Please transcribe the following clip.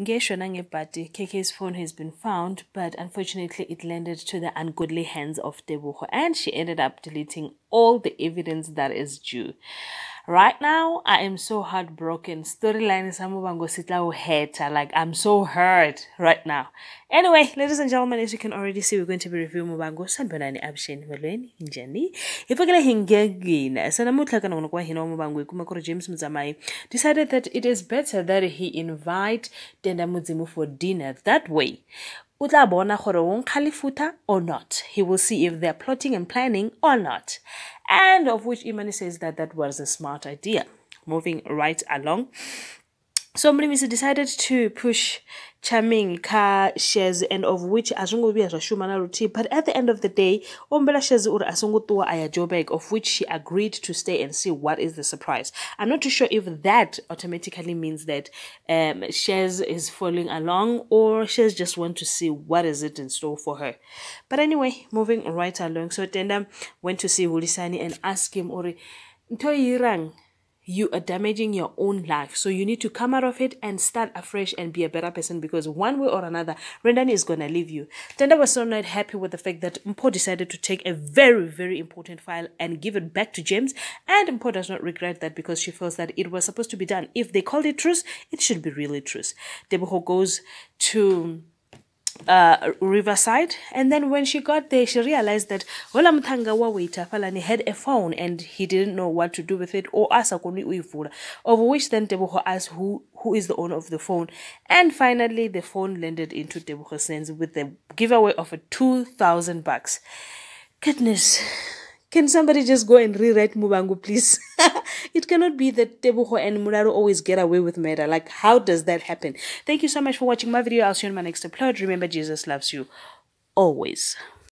Ngeshonange Party, KK's phone has been found, but unfortunately it landed to the ungodly hands of Debuho and she ended up deleting all the evidence that is due. Right now, I am so heartbroken. Storyline is uheta, Like, I'm so hurt right now. Anyway, ladies and gentlemen, as you can already see, we're going to be reviewing Mubango Sanbonani Abshin Malweni Njani. Ipagala Hingagina. Sanamutla Kanonokwa Hino Mubango Kumakoro James Mzamai decided that it is better that he invite Tenda Muzimu for dinner. That way, o tla bona gore o nkga or not. He will see if they're plotting and planning or not. And of which Imani says that that was a smart idea. Moving right along. So, misi decided to push charming car shares and of which a zwo ngo vhuya zwa shuma na luthihi but at the end of the day o humbela shares uri a songo ṱuwa a ya joburg of which she agreed to stay and see what is the surprise i'm not too sure if that automatically means that um, shares is following along or shares just want to see what is it in store for her but anyway moving right along so tenda went to see hulisani and asked him uri ntho irang you are damaging your own life. So you need to come out of it and start afresh and be a better person because one way or another, Rendani is going to leave you. Tenda was so not happy with the fact that Mpo decided to take a very, very important file and give it back to James. And Mpo does not regret that because she feels that it was supposed to be done. If they called it truce, it should be really truce. Deboho goes to uh, Riverside. And then when she got there, she realized that Hola Mthangawa waiter Falani had a phone and he didn't know what to do with it or asa kuni uivula. Of which then Teboho asked who who is the owner of the phone. And finally, the phone landed into Teboho's hands with the giveaway of a two thousand bucks. Goodness. Can somebody just go and rewrite Mubangu, please? it cannot be that Tebuho and Muraro always get away with murder. Like, how does that happen? Thank you so much for watching my video. I'll see you in my next upload. Remember, Jesus loves you always.